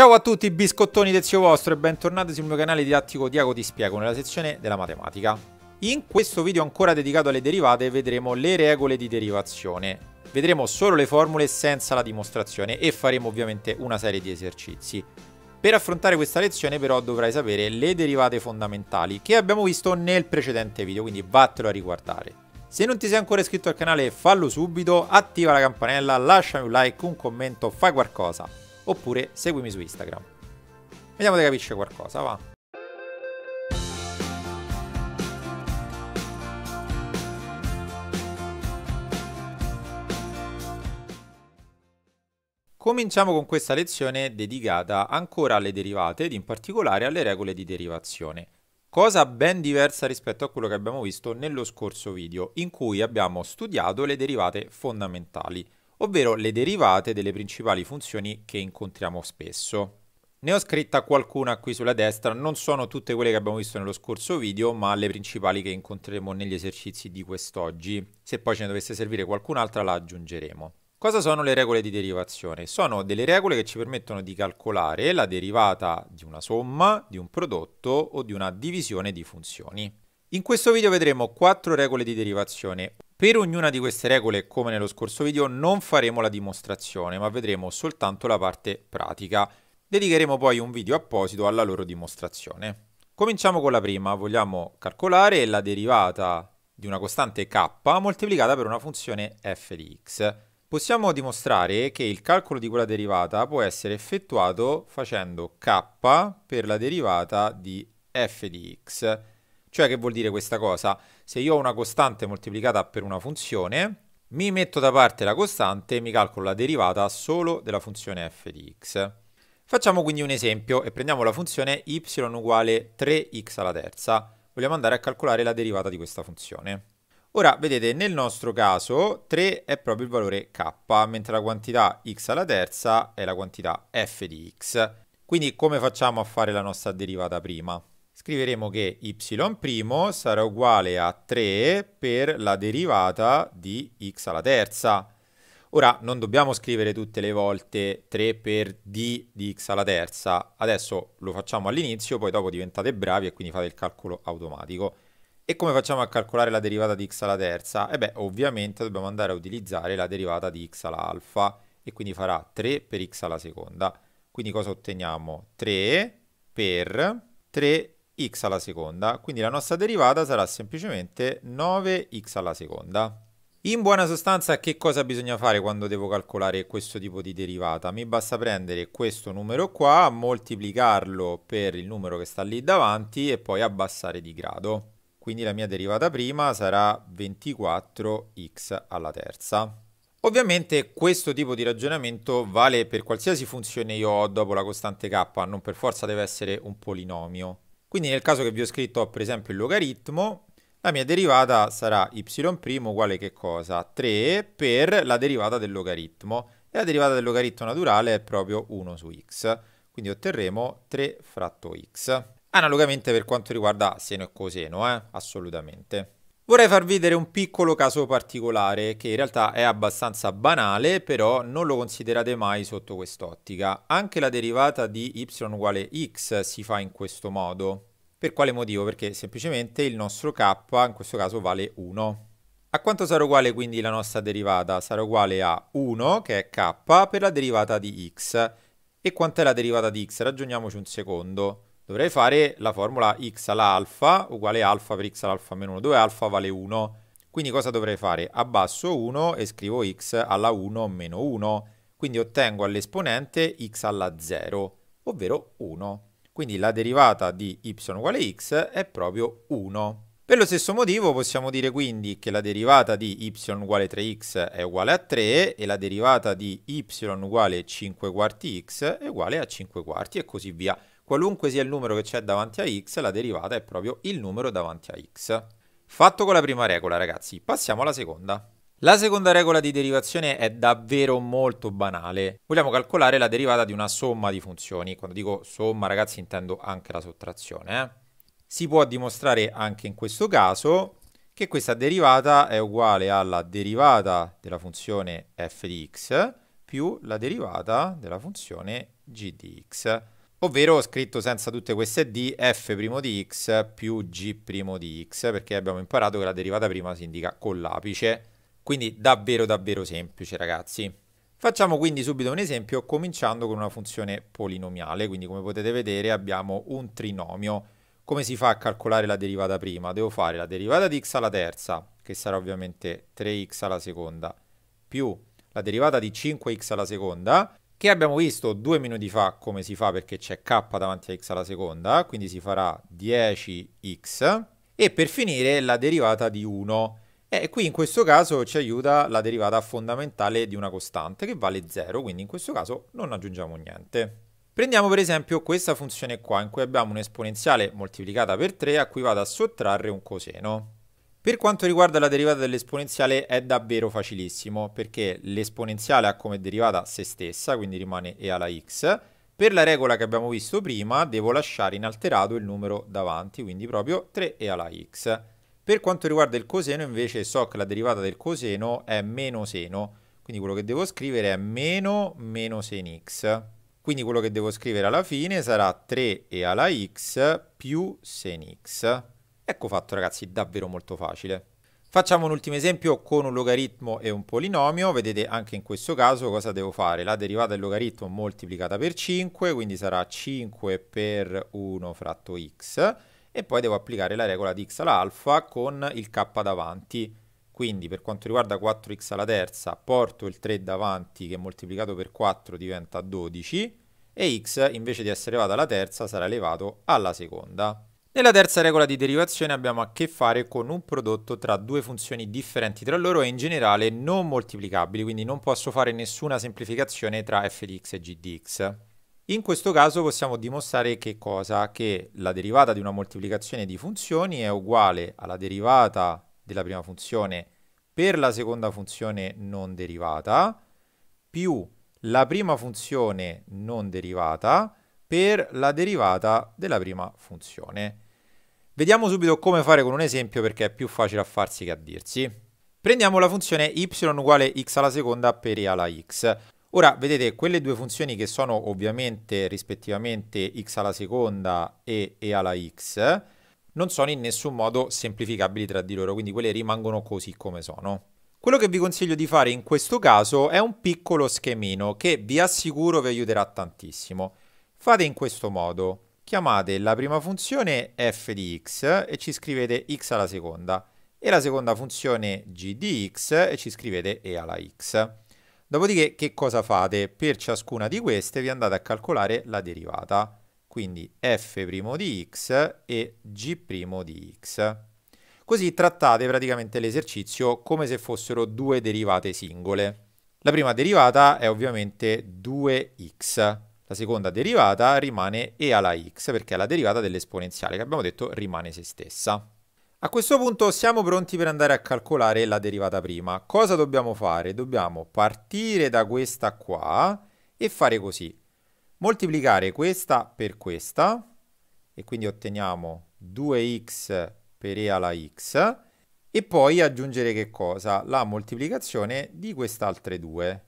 Ciao a tutti biscottoni del zio vostro e bentornati sul mio canale didattico Diago Ti Spiego nella sezione della matematica. In questo video ancora dedicato alle derivate vedremo le regole di derivazione. Vedremo solo le formule senza la dimostrazione e faremo ovviamente una serie di esercizi. Per affrontare questa lezione però dovrai sapere le derivate fondamentali che abbiamo visto nel precedente video, quindi vattelo a riguardare. Se non ti sei ancora iscritto al canale fallo subito, attiva la campanella, lasciami un like, un commento, fai qualcosa oppure seguimi su Instagram. Vediamo se capisce qualcosa, va. Cominciamo con questa lezione dedicata ancora alle derivate ed in particolare alle regole di derivazione. Cosa ben diversa rispetto a quello che abbiamo visto nello scorso video, in cui abbiamo studiato le derivate fondamentali ovvero le derivate delle principali funzioni che incontriamo spesso. Ne ho scritta qualcuna qui sulla destra, non sono tutte quelle che abbiamo visto nello scorso video, ma le principali che incontreremo negli esercizi di quest'oggi. Se poi ce ne dovesse servire qualcun'altra la aggiungeremo. Cosa sono le regole di derivazione? Sono delle regole che ci permettono di calcolare la derivata di una somma, di un prodotto o di una divisione di funzioni. In questo video vedremo quattro regole di derivazione, per ognuna di queste regole, come nello scorso video, non faremo la dimostrazione, ma vedremo soltanto la parte pratica. Dedicheremo poi un video apposito alla loro dimostrazione. Cominciamo con la prima, vogliamo calcolare la derivata di una costante k moltiplicata per una funzione f di x. Possiamo dimostrare che il calcolo di quella derivata può essere effettuato facendo k per la derivata di f di x. Cioè che vuol dire questa cosa? Se io ho una costante moltiplicata per una funzione, mi metto da parte la costante e mi calcolo la derivata solo della funzione f di x. Facciamo quindi un esempio e prendiamo la funzione y uguale 3x alla terza. Vogliamo andare a calcolare la derivata di questa funzione. Ora, vedete, nel nostro caso 3 è proprio il valore k, mentre la quantità x alla terza è la quantità f di x. Quindi come facciamo a fare la nostra derivata prima? scriveremo che y' sarà uguale a 3 per la derivata di x alla terza. Ora non dobbiamo scrivere tutte le volte 3 per d di x alla terza, adesso lo facciamo all'inizio, poi dopo diventate bravi e quindi fate il calcolo automatico. E come facciamo a calcolare la derivata di x alla terza? E eh beh, ovviamente dobbiamo andare a utilizzare la derivata di x alla alfa e quindi farà 3 per x alla seconda. Quindi cosa otteniamo? 3 per 3 x alla seconda, quindi la nostra derivata sarà semplicemente 9x alla seconda. In buona sostanza che cosa bisogna fare quando devo calcolare questo tipo di derivata? Mi basta prendere questo numero qua, moltiplicarlo per il numero che sta lì davanti e poi abbassare di grado. Quindi la mia derivata prima sarà 24x alla terza. Ovviamente questo tipo di ragionamento vale per qualsiasi funzione io ho dopo la costante k, non per forza deve essere un polinomio. Quindi nel caso che vi ho scritto per esempio il logaritmo, la mia derivata sarà y' uguale che cosa? 3 per la derivata del logaritmo. E la derivata del logaritmo naturale è proprio 1 su x. Quindi otterremo 3 fratto x. Analogamente per quanto riguarda seno e coseno, eh? assolutamente. Vorrei far vedere un piccolo caso particolare che in realtà è abbastanza banale, però non lo considerate mai sotto quest'ottica. Anche la derivata di y uguale x si fa in questo modo. Per quale motivo? Perché semplicemente il nostro k in questo caso vale 1. A quanto sarà uguale quindi la nostra derivata? Sarà uguale a 1, che è k, per la derivata di x. E quant'è la derivata di x? Ragioniamoci un secondo dovrei fare la formula x alla alfa uguale alfa per x all'alfa meno 1, dove alfa vale 1. Quindi cosa dovrei fare? Abbasso 1 e scrivo x alla 1 meno 1, quindi ottengo all'esponente x alla 0, ovvero 1. Quindi la derivata di y uguale x è proprio 1. Per lo stesso motivo possiamo dire quindi che la derivata di y uguale 3x è uguale a 3 e la derivata di y uguale 5 quarti x è uguale a 5 quarti e così via. Qualunque sia il numero che c'è davanti a x, la derivata è proprio il numero davanti a x. Fatto con la prima regola, ragazzi, passiamo alla seconda. La seconda regola di derivazione è davvero molto banale. Vogliamo calcolare la derivata di una somma di funzioni. Quando dico somma, ragazzi, intendo anche la sottrazione. Eh. Si può dimostrare anche in questo caso che questa derivata è uguale alla derivata della funzione f di x più la derivata della funzione g di x ovvero scritto senza tutte queste d f' di x più g' di x perché abbiamo imparato che la derivata prima si indica con l'apice quindi davvero davvero semplice ragazzi facciamo quindi subito un esempio cominciando con una funzione polinomiale quindi come potete vedere abbiamo un trinomio come si fa a calcolare la derivata prima? devo fare la derivata di x alla terza che sarà ovviamente 3x alla seconda più la derivata di 5x alla seconda che abbiamo visto due minuti fa come si fa perché c'è k davanti a x alla seconda, quindi si farà 10x, e per finire la derivata di 1. E qui in questo caso ci aiuta la derivata fondamentale di una costante che vale 0, quindi in questo caso non aggiungiamo niente. Prendiamo per esempio questa funzione qua in cui abbiamo un'esponenziale moltiplicata per 3 a cui vado a sottrarre un coseno. Per quanto riguarda la derivata dell'esponenziale è davvero facilissimo perché l'esponenziale ha come derivata se stessa, quindi rimane e alla x. Per la regola che abbiamo visto prima devo lasciare inalterato il numero davanti, quindi proprio 3 e alla x. Per quanto riguarda il coseno invece so che la derivata del coseno è meno seno, quindi quello che devo scrivere è meno meno sen x. Quindi quello che devo scrivere alla fine sarà 3 e alla x più sen x. Ecco fatto ragazzi, davvero molto facile. Facciamo un ultimo esempio con un logaritmo e un polinomio, vedete anche in questo caso cosa devo fare, la derivata del logaritmo moltiplicata per 5, quindi sarà 5 per 1 fratto x, e poi devo applicare la regola di x alla alfa con il k davanti, quindi per quanto riguarda 4x alla terza porto il 3 davanti che moltiplicato per 4 diventa 12, e x invece di essere elevato alla terza sarà elevato alla seconda. Nella terza regola di derivazione abbiamo a che fare con un prodotto tra due funzioni differenti tra loro e in generale non moltiplicabili, quindi non posso fare nessuna semplificazione tra f di x e g di x. In questo caso possiamo dimostrare che cosa? Che la derivata di una moltiplicazione di funzioni è uguale alla derivata della prima funzione per la seconda funzione non derivata più la prima funzione non derivata per la derivata della prima funzione. Vediamo subito come fare con un esempio perché è più facile a farsi che a dirsi. Prendiamo la funzione y uguale x alla seconda per e alla x. Ora, vedete, quelle due funzioni che sono ovviamente rispettivamente x alla seconda e e alla x, non sono in nessun modo semplificabili tra di loro, quindi quelle rimangono così come sono. Quello che vi consiglio di fare in questo caso è un piccolo schemino che vi assicuro vi aiuterà tantissimo. Fate in questo modo. Chiamate la prima funzione f di x e ci scrivete x alla seconda e la seconda funzione g di x e ci scrivete e alla x. Dopodiché che cosa fate? Per ciascuna di queste vi andate a calcolare la derivata, quindi f' di x e g' di x. Così trattate praticamente l'esercizio come se fossero due derivate singole. La prima derivata è ovviamente 2x, la seconda derivata rimane e alla x perché è la derivata dell'esponenziale che abbiamo detto rimane se stessa. A questo punto siamo pronti per andare a calcolare la derivata prima. Cosa dobbiamo fare? Dobbiamo partire da questa qua e fare così. Moltiplicare questa per questa e quindi otteniamo 2x per e alla x e poi aggiungere che cosa? La moltiplicazione di queste due,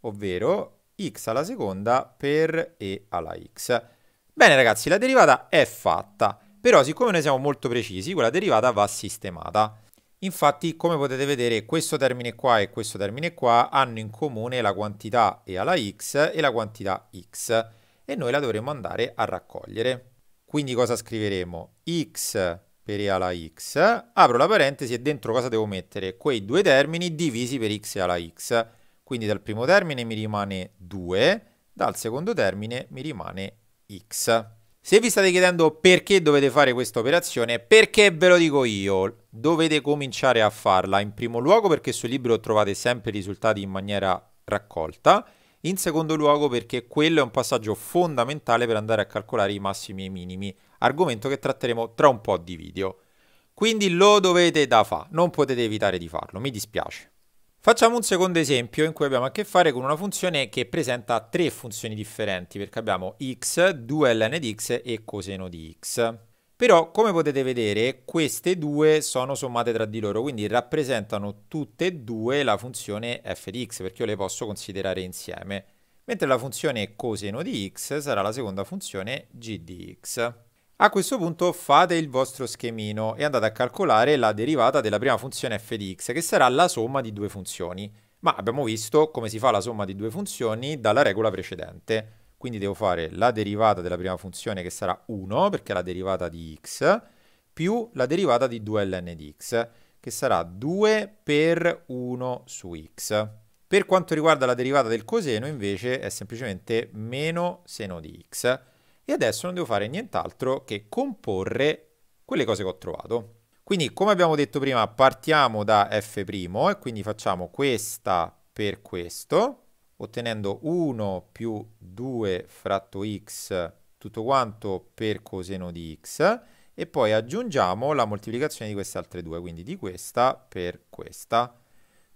ovvero x alla seconda per e alla x. Bene ragazzi, la derivata è fatta, però siccome noi siamo molto precisi, quella derivata va sistemata. Infatti, come potete vedere, questo termine qua e questo termine qua hanno in comune la quantità e alla x e la quantità x, e noi la dovremo andare a raccogliere. Quindi cosa scriveremo? x per e alla x, apro la parentesi e dentro cosa devo mettere? Quei due termini divisi per x e alla x. Quindi dal primo termine mi rimane 2, dal secondo termine mi rimane x. Se vi state chiedendo perché dovete fare questa operazione, perché ve lo dico io, dovete cominciare a farla in primo luogo perché sul libro trovate sempre i risultati in maniera raccolta, in secondo luogo perché quello è un passaggio fondamentale per andare a calcolare i massimi e i minimi, argomento che tratteremo tra un po' di video. Quindi lo dovete da fa, non potete evitare di farlo, mi dispiace. Facciamo un secondo esempio in cui abbiamo a che fare con una funzione che presenta tre funzioni differenti, perché abbiamo x, 2ln di x e coseno di x. Però, come potete vedere, queste due sono sommate tra di loro, quindi rappresentano tutte e due la funzione f di x, perché io le posso considerare insieme, mentre la funzione coseno di x sarà la seconda funzione g di x. A questo punto fate il vostro schemino e andate a calcolare la derivata della prima funzione f di x, che sarà la somma di due funzioni. Ma abbiamo visto come si fa la somma di due funzioni dalla regola precedente. Quindi devo fare la derivata della prima funzione che sarà 1, perché è la derivata di x, più la derivata di 2ln di x, che sarà 2 per 1 su x. Per quanto riguarda la derivata del coseno, invece, è semplicemente meno seno di x e adesso non devo fare nient'altro che comporre quelle cose che ho trovato. Quindi come abbiamo detto prima partiamo da f' e quindi facciamo questa per questo ottenendo 1 più 2 fratto x tutto quanto per coseno di x e poi aggiungiamo la moltiplicazione di queste altre due, quindi di questa per questa.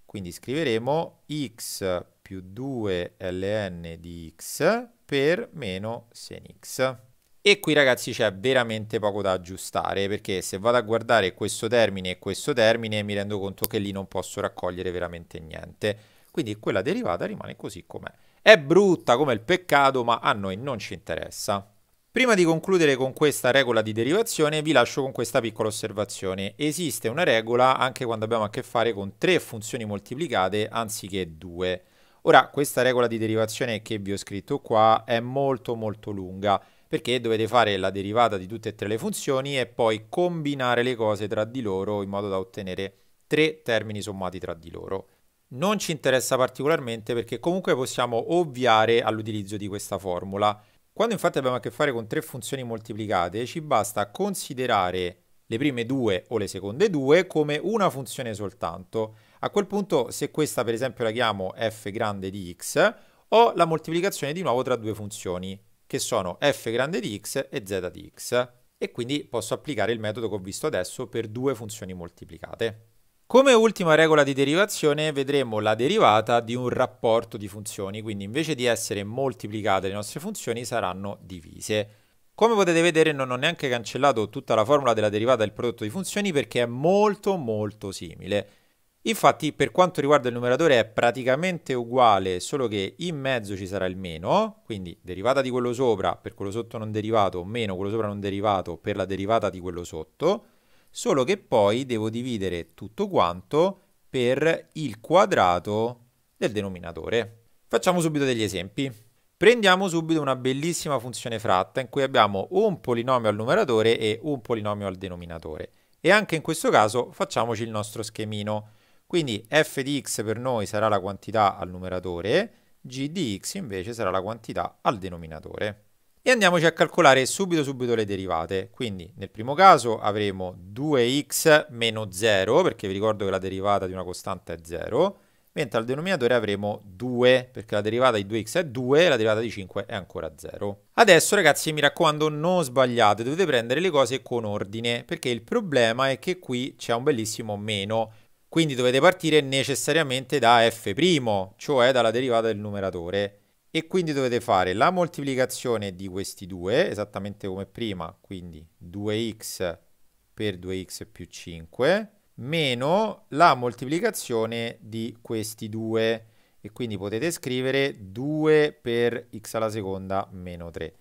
Quindi scriveremo x più 2 ln di x per meno sen x. E qui ragazzi c'è veramente poco da aggiustare perché se vado a guardare questo termine e questo termine mi rendo conto che lì non posso raccogliere veramente niente. Quindi quella derivata rimane così com'è. È brutta come il peccato ma a noi non ci interessa. Prima di concludere con questa regola di derivazione vi lascio con questa piccola osservazione. Esiste una regola anche quando abbiamo a che fare con tre funzioni moltiplicate anziché due. Ora, questa regola di derivazione che vi ho scritto qua è molto molto lunga perché dovete fare la derivata di tutte e tre le funzioni e poi combinare le cose tra di loro in modo da ottenere tre termini sommati tra di loro. Non ci interessa particolarmente perché comunque possiamo ovviare all'utilizzo di questa formula. Quando infatti abbiamo a che fare con tre funzioni moltiplicate ci basta considerare le prime due o le seconde due come una funzione soltanto a quel punto, se questa per esempio la chiamo f grande di x, ho la moltiplicazione di nuovo tra due funzioni, che sono f grande di x e z di x, e quindi posso applicare il metodo che ho visto adesso per due funzioni moltiplicate. Come ultima regola di derivazione vedremo la derivata di un rapporto di funzioni, quindi invece di essere moltiplicate le nostre funzioni saranno divise. Come potete vedere non ho neanche cancellato tutta la formula della derivata del prodotto di funzioni perché è molto molto simile. Infatti per quanto riguarda il numeratore è praticamente uguale, solo che in mezzo ci sarà il meno, quindi derivata di quello sopra per quello sotto non derivato, meno quello sopra non derivato per la derivata di quello sotto, solo che poi devo dividere tutto quanto per il quadrato del denominatore. Facciamo subito degli esempi. Prendiamo subito una bellissima funzione fratta in cui abbiamo un polinomio al numeratore e un polinomio al denominatore. E anche in questo caso facciamoci il nostro schemino. Quindi f di x per noi sarà la quantità al numeratore, g di x invece sarà la quantità al denominatore. E andiamoci a calcolare subito subito le derivate. Quindi nel primo caso avremo 2x meno 0, perché vi ricordo che la derivata di una costante è 0, mentre al denominatore avremo 2, perché la derivata di 2x è 2 e la derivata di 5 è ancora 0. Adesso ragazzi mi raccomando non sbagliate, dovete prendere le cose con ordine, perché il problema è che qui c'è un bellissimo meno, quindi dovete partire necessariamente da f', cioè dalla derivata del numeratore. E quindi dovete fare la moltiplicazione di questi due, esattamente come prima, quindi 2x per 2x più 5, meno la moltiplicazione di questi due. E quindi potete scrivere 2 per x alla seconda meno 3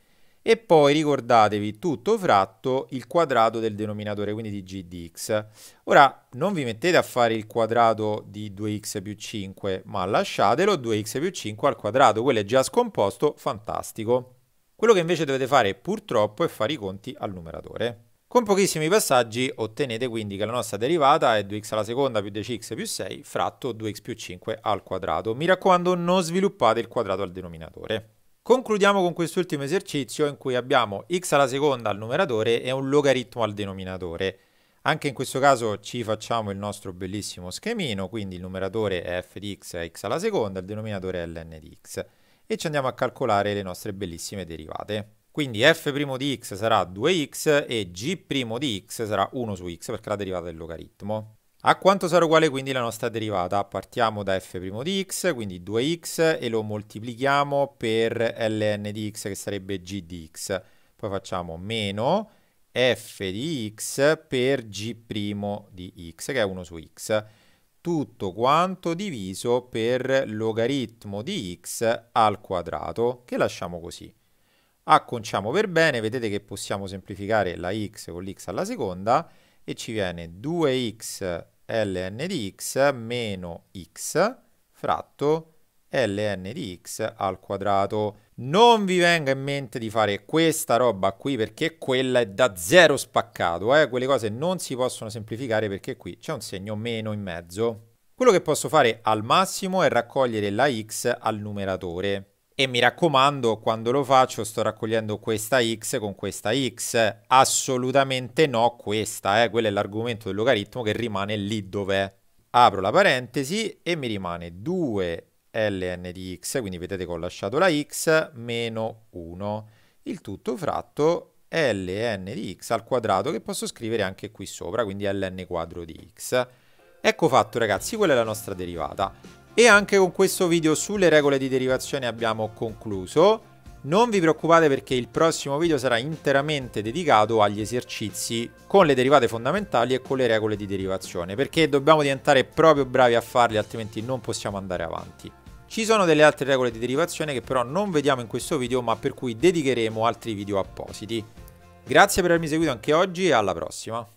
e poi ricordatevi tutto fratto il quadrato del denominatore, quindi di g di x. Ora, non vi mettete a fare il quadrato di 2x più 5, ma lasciatelo 2x più 5 al quadrato, quello è già scomposto, fantastico. Quello che invece dovete fare purtroppo è fare i conti al numeratore. Con pochissimi passaggi ottenete quindi che la nostra derivata è 2x alla seconda più 10x più 6 fratto 2x più 5 al quadrato. Mi raccomando non sviluppate il quadrato al denominatore. Concludiamo con quest'ultimo esercizio in cui abbiamo x alla seconda al numeratore e un logaritmo al denominatore. Anche in questo caso ci facciamo il nostro bellissimo schemino, quindi il numeratore è f di x è x alla seconda, il denominatore è ln di x. E ci andiamo a calcolare le nostre bellissime derivate. Quindi f' di x sarà 2x e g' di x sarà 1 su x perché è la derivata del logaritmo. A quanto sarà uguale quindi la nostra derivata? Partiamo da f' di x, quindi 2x, e lo moltiplichiamo per ln di x, che sarebbe g di x. Poi facciamo meno f di x per g' di x, che è 1 su x. Tutto quanto diviso per logaritmo di x al quadrato, che lasciamo così. Acconciamo per bene, vedete che possiamo semplificare la x con l'x alla seconda, e ci viene 2x ln di x meno x fratto ln di x al quadrato. Non vi venga in mente di fare questa roba qui perché quella è da zero spaccato, eh? quelle cose non si possono semplificare perché qui c'è un segno meno in mezzo. Quello che posso fare al massimo è raccogliere la x al numeratore e mi raccomando quando lo faccio sto raccogliendo questa x con questa x assolutamente no questa eh. quello è l'argomento del logaritmo che rimane lì dove apro la parentesi e mi rimane 2 ln di x quindi vedete che ho lasciato la x meno 1 il tutto fratto ln di x al quadrato che posso scrivere anche qui sopra quindi ln quadro di x ecco fatto ragazzi quella è la nostra derivata e anche con questo video sulle regole di derivazione abbiamo concluso. Non vi preoccupate perché il prossimo video sarà interamente dedicato agli esercizi con le derivate fondamentali e con le regole di derivazione, perché dobbiamo diventare proprio bravi a farli, altrimenti non possiamo andare avanti. Ci sono delle altre regole di derivazione che però non vediamo in questo video, ma per cui dedicheremo altri video appositi. Grazie per avermi seguito anche oggi e alla prossima!